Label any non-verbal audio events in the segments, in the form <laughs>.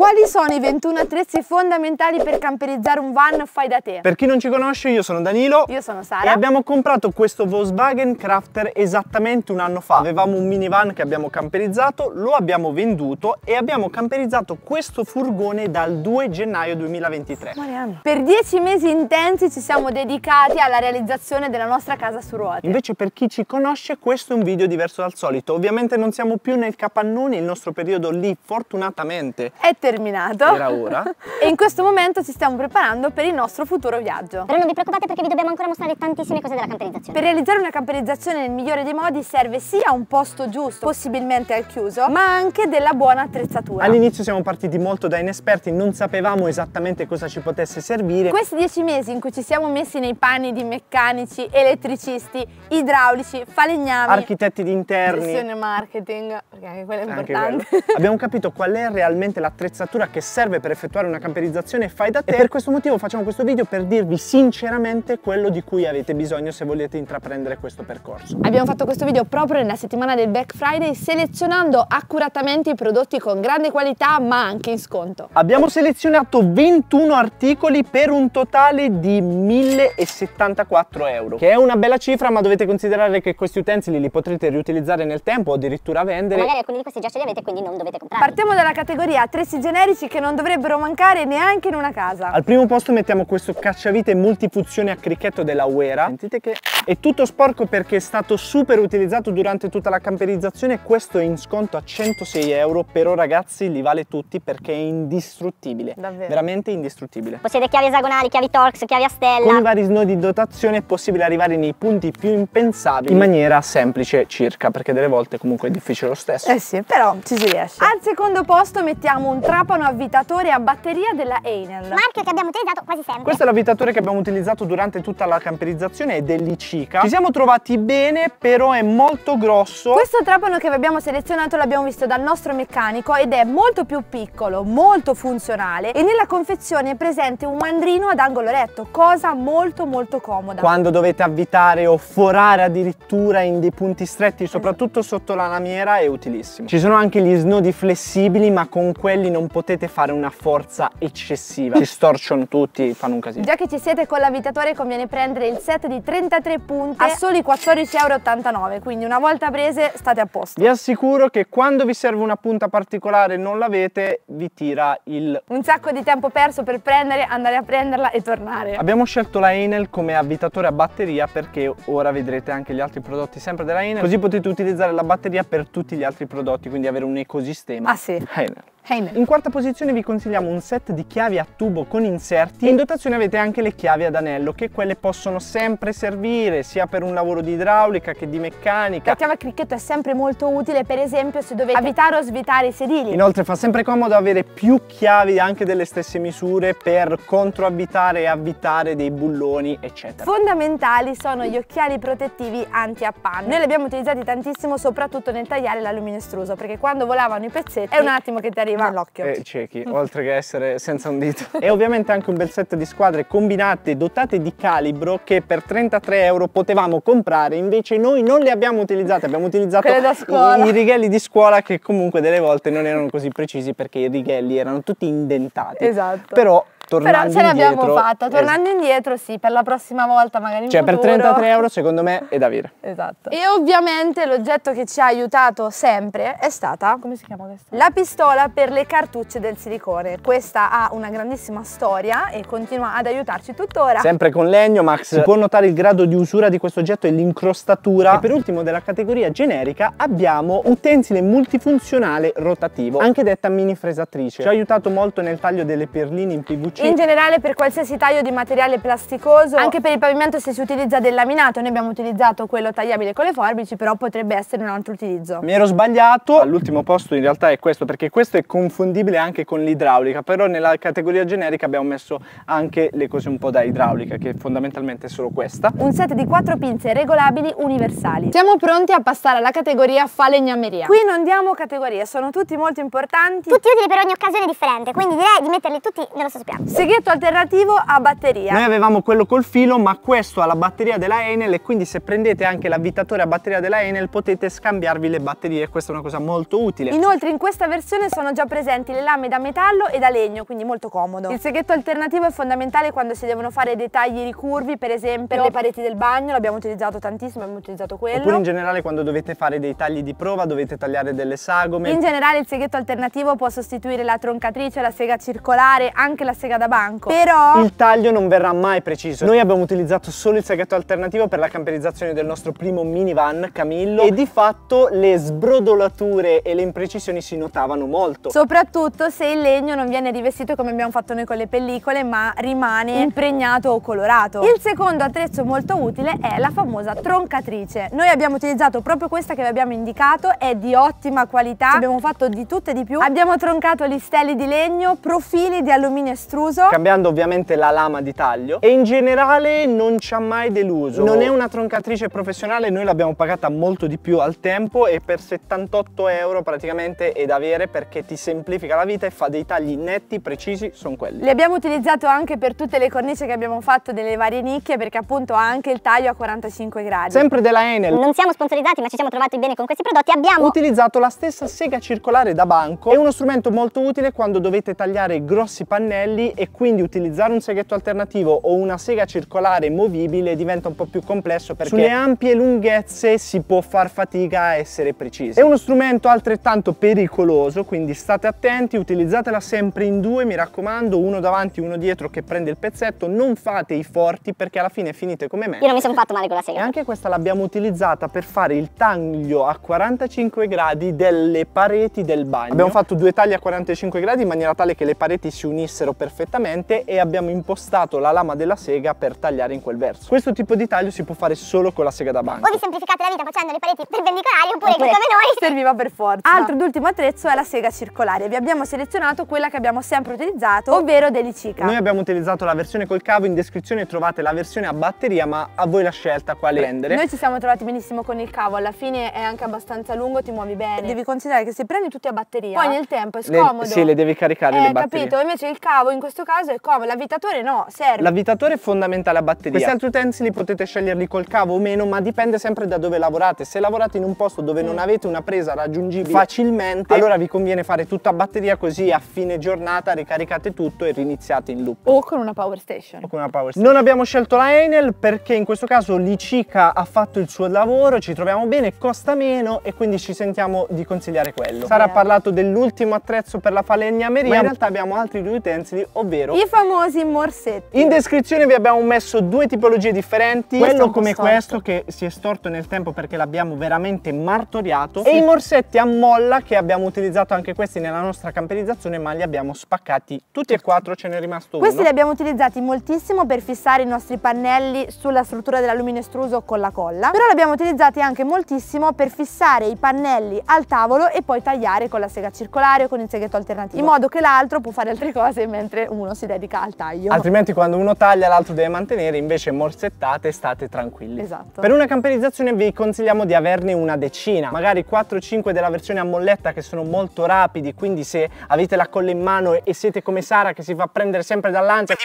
Quali sono i 21 attrezzi fondamentali per camperizzare un van fai da te? Per chi non ci conosce io sono Danilo Io sono Sara E abbiamo comprato questo Volkswagen Crafter esattamente un anno fa Avevamo un minivan che abbiamo camperizzato, lo abbiamo venduto e abbiamo camperizzato questo furgone dal 2 gennaio 2023 Mariano. Per 10 mesi intensi ci siamo dedicati alla realizzazione della nostra casa su ruote Invece per chi ci conosce questo è un video diverso dal solito Ovviamente non siamo più nel capannone, il nostro periodo lì fortunatamente è terribile terminato. Era ora. <laughs> e in questo momento ci stiamo preparando per il nostro futuro viaggio. Però non vi preoccupate perché vi dobbiamo ancora mostrare tantissime cose della camperizzazione. Per realizzare una camperizzazione nel migliore dei modi serve sia un posto giusto, possibilmente al chiuso, ma anche della buona attrezzatura. All'inizio siamo partiti molto da inesperti, non sapevamo esattamente cosa ci potesse servire. Questi dieci mesi in cui ci siamo messi nei panni di meccanici, elettricisti, idraulici, falegnami, architetti di interni, gestione marketing, perché anche quello è importante. <laughs> Abbiamo capito qual è realmente l'attrezzatura attrezzatura che serve per effettuare una camperizzazione fai da te e per questo motivo facciamo questo video per dirvi sinceramente quello di cui avete bisogno se volete intraprendere questo percorso. Abbiamo fatto questo video proprio nella settimana del Black Friday selezionando accuratamente i prodotti con grande qualità ma anche in sconto. Abbiamo selezionato 21 articoli per un totale di 1074 euro che è una bella cifra ma dovete considerare che questi utensili li potrete riutilizzare nel tempo o addirittura vendere. Ma magari alcuni di questi già ce li avete quindi non dovete comprare. Partiamo dalla categoria 3 generici che non dovrebbero mancare neanche in una casa. Al primo posto mettiamo questo cacciavite multifunzione a cricchetto della Uera. Sentite che è tutto sporco perché è stato super utilizzato durante tutta la camperizzazione. Questo è in sconto a 106 euro. Però ragazzi li vale tutti perché è indistruttibile. Davvero. Veramente indistruttibile. Possiede chiavi esagonali, chiavi Torx, chiavi a stella. Con i vari snodi di dotazione è possibile arrivare nei punti più impensabili in maniera semplice circa perché delle volte comunque è difficile lo stesso. Eh sì, però ci si riesce. Al secondo posto mettiamo un tra trapano avvitatore a batteria della Enel. Marchio che abbiamo utilizzato quasi sempre. Questo è l'avvitatore che abbiamo utilizzato durante tutta la camperizzazione ed è l'Icica. Ci siamo trovati bene, però è molto grosso. Questo trapano che abbiamo selezionato l'abbiamo visto dal nostro meccanico ed è molto più piccolo, molto funzionale e nella confezione è presente un mandrino ad angolo retto, cosa molto molto comoda. Quando dovete avvitare o forare addirittura in dei punti stretti, soprattutto esatto. sotto la lamiera, è utilissimo. Ci sono anche gli snodi flessibili, ma con quelli non potete fare una forza eccessiva. Si storciono tutti, fanno un casino. Già che ci siete con l'avvitatore conviene prendere il set di 33 punti a soli 14,89 euro, quindi una volta prese state a posto. Vi assicuro che quando vi serve una punta particolare e non l'avete, vi tira il... Un sacco di tempo perso per prendere, andare a prenderla e tornare. Abbiamo scelto la Enel come avvitatore a batteria perché ora vedrete anche gli altri prodotti sempre della Enel, così potete utilizzare la batteria per tutti gli altri prodotti, quindi avere un ecosistema. Ah sì? Enel. Heine. In quarta posizione vi consigliamo un set di chiavi a tubo con inserti in dotazione avete anche le chiavi ad anello che quelle possono sempre servire sia per un lavoro di idraulica che di meccanica. La chiave a cricchetto è sempre molto utile per esempio se dovete avvitare o svitare i sedili. Inoltre fa sempre comodo avere più chiavi anche delle stesse misure per controavvitare e avvitare dei bulloni eccetera. Fondamentali sono gli occhiali protettivi anti-appanno. Noi li abbiamo utilizzati tantissimo soprattutto nel tagliare l'alluminio estruso perché quando volavano i pezzetti è un attimo che ti arriva arriva E eh, ciechi, <laughs> oltre che essere senza un dito. e ovviamente anche un bel set di squadre combinate dotate di calibro che per 33 euro potevamo comprare, invece noi non le abbiamo utilizzate, abbiamo utilizzato i righelli di scuola che comunque delle volte non erano così precisi perché i righelli erano tutti indentati. Esatto. Però Tornando Però ce l'abbiamo indietro, fatta, tornando es- indietro sì, per la prossima volta magari Cioè futuro. per 33 euro secondo me è da avere. <laughs> Esatto. E ovviamente l'oggetto che ci ha aiutato sempre è stata... Come si chiama questa? La pistola per le cartucce del silicone. Questa ha una grandissima storia e continua ad aiutarci tuttora. Sempre con legno Max, si può notare il grado di usura di questo oggetto e l'incrostatura. E per ultimo della categoria generica abbiamo utensile multifunzionale rotativo, anche detta mini fresatrice. Ci ha aiutato molto nel taglio delle perline in PVC sì. In generale per qualsiasi taglio di materiale plasticoso, anche per il pavimento se si utilizza del laminato, noi abbiamo utilizzato quello tagliabile con le forbici, però potrebbe essere un altro utilizzo. Mi ero sbagliato, all'ultimo posto in realtà è questo, perché questo è confondibile anche con l'idraulica, però nella categoria generica abbiamo messo anche le cose un po' da idraulica, che fondamentalmente è solo questa. Un set di quattro pinze regolabili universali. Siamo pronti a passare alla categoria falegnameria. Qui non diamo categorie, sono tutti molto importanti. Tutti utili per ogni occasione differente, quindi direi di metterli tutti nello stesso piano Seghetto alternativo a batteria. Noi avevamo quello col filo, ma questo ha la batteria della Enel e quindi se prendete anche l'avvitatore a batteria della Enel potete scambiarvi le batterie, questa è una cosa molto utile. Inoltre in questa versione sono già presenti le lame da metallo e da legno, quindi molto comodo. Il seghetto alternativo è fondamentale quando si devono fare dei tagli ricurvi, per esempio per le pareti del bagno, l'abbiamo utilizzato tantissimo, abbiamo utilizzato quello. Oppure in generale quando dovete fare dei tagli di prova, dovete tagliare delle sagome. In generale il seghetto alternativo può sostituire la troncatrice, la sega circolare, anche la sega da banco però il taglio non verrà mai preciso noi abbiamo utilizzato solo il seghetto alternativo per la camperizzazione del nostro primo minivan Camillo e di fatto le sbrodolature e le imprecisioni si notavano molto soprattutto se il legno non viene rivestito come abbiamo fatto noi con le pellicole ma rimane mm. impregnato o colorato il secondo attrezzo molto utile è la famosa troncatrice noi abbiamo utilizzato proprio questa che vi abbiamo indicato è di ottima qualità abbiamo fatto di tutto e di più abbiamo troncato listelli di legno profili di alluminio estruso intruso cambiando ovviamente la lama di taglio e in generale non ci ha mai deluso non è una troncatrice professionale noi l'abbiamo pagata molto di più al tempo e per 78 euro praticamente è da avere perché ti semplifica la vita e fa dei tagli netti precisi sono quelli le abbiamo utilizzato anche per tutte le cornici che abbiamo fatto delle varie nicchie perché appunto ha anche il taglio a 45 gradi sempre della Enel non siamo sponsorizzati ma ci siamo trovati bene con questi prodotti abbiamo utilizzato la stessa sega circolare da banco è uno strumento molto utile quando dovete tagliare grossi pannelli e quindi utilizzare un seghetto alternativo o una sega circolare movibile diventa un po' più complesso perché sulle ampie lunghezze si può far fatica a essere precisi. È uno strumento altrettanto pericoloso quindi state attenti, utilizzatela sempre in due mi raccomando, uno davanti uno dietro che prende il pezzetto, non fate i forti perché alla fine finite come me. Io non mi sono fatto male con la sega. E anche questa l'abbiamo utilizzata per fare il taglio a 45 gradi delle pareti del bagno. Abbiamo fatto due tagli a 45 gradi in maniera tale che le pareti si unissero perfettamente perfettamente e abbiamo impostato la lama della sega per tagliare in quel verso. Questo tipo di taglio si può fare solo con la sega da banco. O vi semplificate la vita facendo le pareti perpendicolari oppure, oppure come noi serviva per forza. Altro ed ultimo attrezzo è la sega circolare. Vi abbiamo selezionato quella che abbiamo sempre utilizzato, ovvero Delicica. Noi abbiamo utilizzato la versione col cavo, in descrizione trovate la versione a batteria, ma a voi la scelta quale prendere. Noi ci siamo trovati benissimo con il cavo, alla fine è anche abbastanza lungo, ti muovi bene. Devi considerare che se prendi tutti a batteria, poi nel tempo è scomodo. Le, sì, le devi caricare eh, le batterie. capito, invece il cavo in questo questo caso è come l'avvitatore no, serve. L'avvitatore è fondamentale a batteria. Questi altri utensili potete sceglierli col cavo o meno, ma dipende sempre da dove lavorate. Se lavorate in un posto dove mm. non avete una presa raggiungibile facilmente, allora vi conviene fare tutto a batteria così a fine giornata ricaricate tutto e riniziate in loop. O con una power station. O con una power station. Non abbiamo scelto la Enel perché in questo caso l'Icica ha fatto il suo lavoro, ci troviamo bene, costa meno e quindi ci sentiamo di consigliare quello. Sarà ha parlato dell'ultimo attrezzo per la falegnameria, ma in realtà abbiamo altri due utensili ovvero i famosi morsetti. In descrizione vi abbiamo messo due tipologie differenti, quello come storto. questo che si è storto nel tempo perché l'abbiamo veramente martoriato sì. e i morsetti a molla che abbiamo utilizzato anche questi nella nostra camperizzazione ma li abbiamo spaccati tutti e quattro, ce n'è rimasto uno. Questi li abbiamo utilizzati moltissimo per fissare i nostri pannelli sulla struttura dell'alluminio estruso con la colla, però li abbiamo utilizzati anche moltissimo per fissare i pannelli al tavolo e poi tagliare con la sega circolare o con il seghetto alternativo, in modo che l'altro può fare altre cose mentre uno si dedica al taglio. Altrimenti quando uno taglia l'altro deve mantenere, invece morsettate state tranquilli. Esatto. Per una camperizzazione vi consigliamo di averne una decina, magari 4-5 della versione a molletta che sono molto rapidi, quindi se avete la colla in mano e siete come Sara che si fa prendere sempre dall'ansia di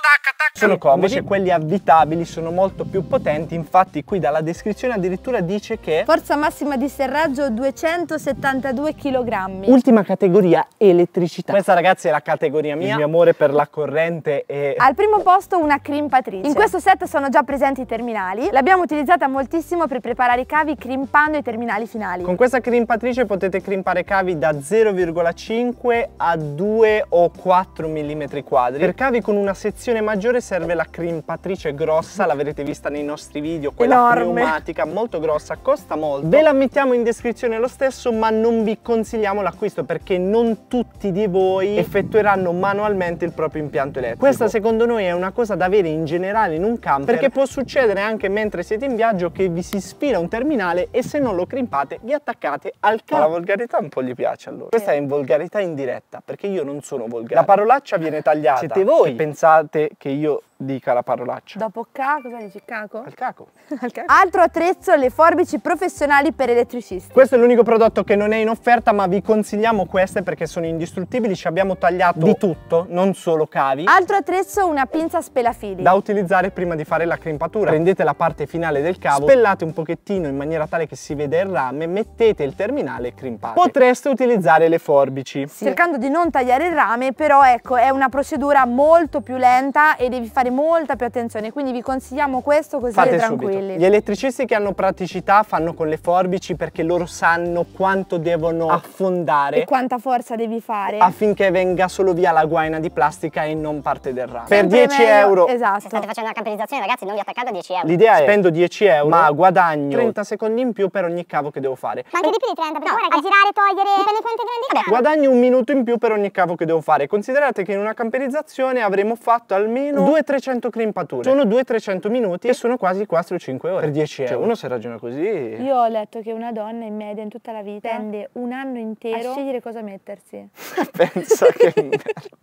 attacca, attacca. Sono comodi, invece quelli avvitabili sono molto più potenti, infatti qui dalla descrizione addirittura dice che forza massima di serraggio 272 kg. Ultima categoria elettricità. Questa ragazzi è la categoria mia, il mio amore per la corrente e Al primo posto una crimpatrice. In questo set sono già presenti i terminali, l'abbiamo utilizzata moltissimo per preparare i cavi crimpando i terminali finali. Con questa crimpatrice potete crimpare cavi da 0,5 a 2 o 4 mm quadri. Per cavi con una sezione trazione maggiore serve la crimpatrice grossa, l'avrete vista nei nostri video, quella Enorme. pneumatica molto grossa, costa molto. Ve la mettiamo in descrizione lo stesso, ma non vi consigliamo l'acquisto perché non tutti di voi effettueranno manualmente il proprio impianto elettrico. Questa secondo noi è una cosa da avere in generale in un camper perché può succedere anche mentre siete in viaggio che vi si sfila un terminale e se non lo crimpate vi attaccate al camper. Ma la volgarità un po' gli piace allora. Questa è in volgarità indiretta perché io non sono volgare. La parolaccia viene tagliata. Siete voi che pensate che io dica la parolaccia. Dopo K, cosa dici? Caco? Al caco. <laughs> Al caco. Altro attrezzo, le forbici professionali per elettricisti. Questo è l'unico prodotto che non è in offerta, ma vi consigliamo queste perché sono indistruttibili, ci abbiamo tagliato di tutto, non solo cavi. Altro attrezzo, una pinza spelafili. Da utilizzare prima di fare la crimpatura. Prendete la parte finale del cavo, spellate un pochettino in maniera tale che si veda il rame, mettete il terminale e crimpate. Potreste utilizzare le forbici. Sì. Cercando di non tagliare il rame, però ecco, è una procedura molto più lenta e devi fare fare molta più attenzione, quindi vi consigliamo questo così Fate tranquilli. Subito. Gli elettricisti che hanno praticità fanno con le forbici perché loro sanno quanto devono ah, affondare e quanta forza devi fare affinché venga solo via la guaina di plastica e non parte del ramo. per 10 meglio. euro. Esatto. Se state facendo la camperizzazione ragazzi non vi attaccate a 10 euro. L'idea è spendo 10 euro ma guadagno 30 secondi in più per ogni cavo che devo fare. Ma anche di più di 30 perché no, guarda, girare, togliere, dipende quanto grandi Vabbè, guadagno un minuto in più per ogni cavo che devo fare. Considerate che in una camperizzazione avremo fatto almeno 2-3 300 crempature. Sono 2-300 minuti e sono quasi 4-5 ore per 10 cioè, euro. Cioè uno se ragiona così... Io ho letto che una donna in media in tutta la vita eh? prende un anno intero a scegliere cosa mettersi. <laughs> Pensa che <laughs> merda.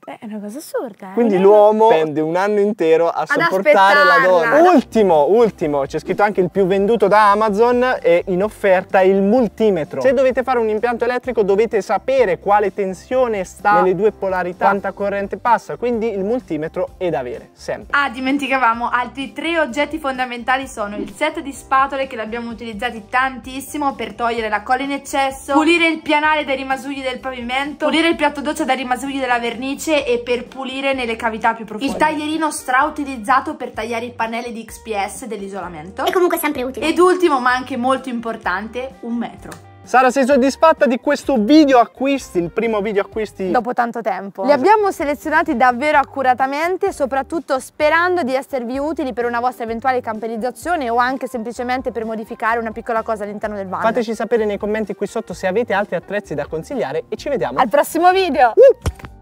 Beh, è una cosa assurda. Eh, quindi l'uomo spende un anno intero a sopportare la donna. Ultimo, ultimo, c'è scritto anche il più venduto da Amazon e in offerta il multimetro. Se dovete fare un impianto elettrico dovete sapere quale tensione sta nelle due polarità, quanta corrente passa, quindi il multimetro è da avere, sempre. Ah, dimenticavamo, altri tre oggetti fondamentali sono il set di spatole che l'abbiamo utilizzati tantissimo per togliere la colla in eccesso, pulire il pianale dai rimasugli del pavimento, pulire il piatto doccia dai rimasugli della vernice e per pulire nelle cavità più profonde. Il taglierino strautilizzato per tagliare i pannelli di XPS dell'isolamento. E comunque sempre utile. Ed ultimo, ma anche molto importante, un metro. Sara, sei soddisfatta di questo video acquisti, il primo video acquisti? Dopo tanto tempo. Li abbiamo selezionati davvero accuratamente, soprattutto sperando di esservi utili per una vostra eventuale camperizzazione o anche semplicemente per modificare una piccola cosa all'interno del bagno. Fateci sapere nei commenti qui sotto se avete altri attrezzi da consigliare e ci vediamo al prossimo video! Uh!